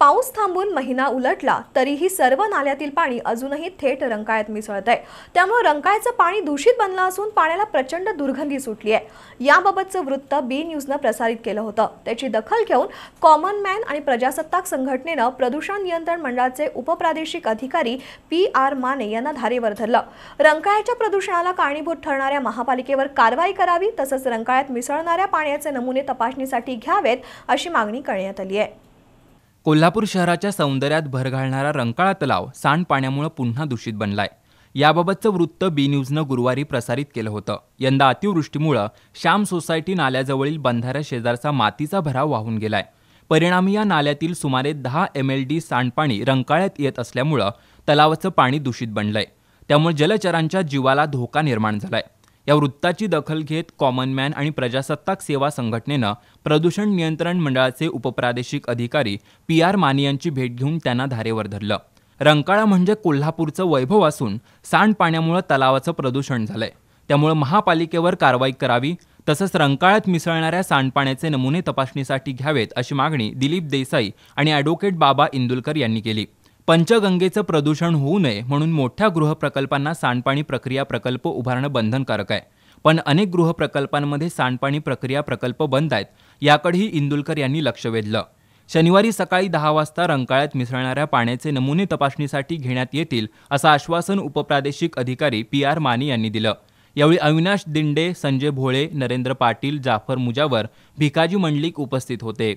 पाऊस थांबून महिना उलटला तरीही सर्व नाल्यातील पाणी अजूनही थेट रंकाळ्यात मिसळत आहे त्यामुळे रंकाळ्याचं पाणी दूषित बनलं असून पाण्याला प्रचंड दुर्गंधी सुटली आहे याबाबतचं वृत्त बी न्यूजनं प्रसारित केलं होतं त्याची दखल घेऊन कॉमन मॅन आणि प्रजासत्ताक संघटनेनं प्रदूषण नियंत्रण मंडळाचे उपप्रादेशिक अधिकारी पी आर माने यांना धारेवर धरलं रंकाळ्याच्या प्रदूषणाला कारणीभूत ठरणाऱ्या महापालिकेवर कारवाई करावी तसंच रंकाळ्यात मिसळणाऱ्या पाण्याचे नमुने तपासणीसाठी घ्यावेत अशी मागणी करण्यात आली आहे कोल्हापूर शहराच्या सौंदर्यात भर घालणारा रंकाळा तलाव सांडपाण्यामुळे पुन्हा दूषित बनलाय याबाबतचं वृत्त बी न्यूजनं गुरुवारी प्रसारित केलं होतं यंदा अतिवृष्टीमुळं श्याम सोसायटी नाल्याजवळील बंधाऱ्या शेजारचा मातीचा भराव वाहून गेलाय परिणामी या नाल्यातील सुमारे दहा एम एल डी सांडपाणी रंकाळ्यात येत असल्यामुळं तलावाचं पाणी दूषित बनलंय त्यामुळे जलचरांच्या जीवाला धोका निर्माण झालाय या वृत्ताची दखल घेत कॉमनमॅन आणि प्रजासत्ताक सेवा संघटनेनं प्रदूषण नियंत्रण मंडळाचे उपप्रादेशिक अधिकारी पी आर माने यांची भेट घेऊन त्यांना धारेवर धरलं रंकाळा म्हणजे कोल्हापूरचं वैभव असून सांडपाण्यामुळे तलावाचं प्रदूषण झालंय त्यामुळे महापालिकेवर कारवाई करावी तसंच रंकाळ्यात मिसळणाऱ्या सांडपाण्याचे नमुने तपासणीसाठी घ्यावेत अशी मागणी दिलीप देसाई आणि ॲडव्होकेट बाबा इंदुलकर यांनी केली पंचगंगेचं प्रदूषण होऊ नये म्हणून मोठ्या गृहप्रकल्पांना सांडपाणी प्रक्रिया प्रकल्प उभारणं बंधनकारक आहे पण अनेक गृहप्रकल्पांमध्ये सांडपाणी प्रक्रिया प्रकल्प बंद आहेत याकडेही इंदुलकर यांनी लक्ष वेधलं शनिवारी सकाळी दहा वाजता रंकाळ्यात मिसळणाऱ्या पाण्याचे नमुने तपासणीसाठी घेण्यात येतील असं आश्वासन उपप्रादेशिक अधिकारी पी आर माने यांनी दिलं यावेळी अविनाश दिंडे संजय भोळे नरेंद्र पाटील जाफर मुजावर भिकाजी मंडलिक उपस्थित होते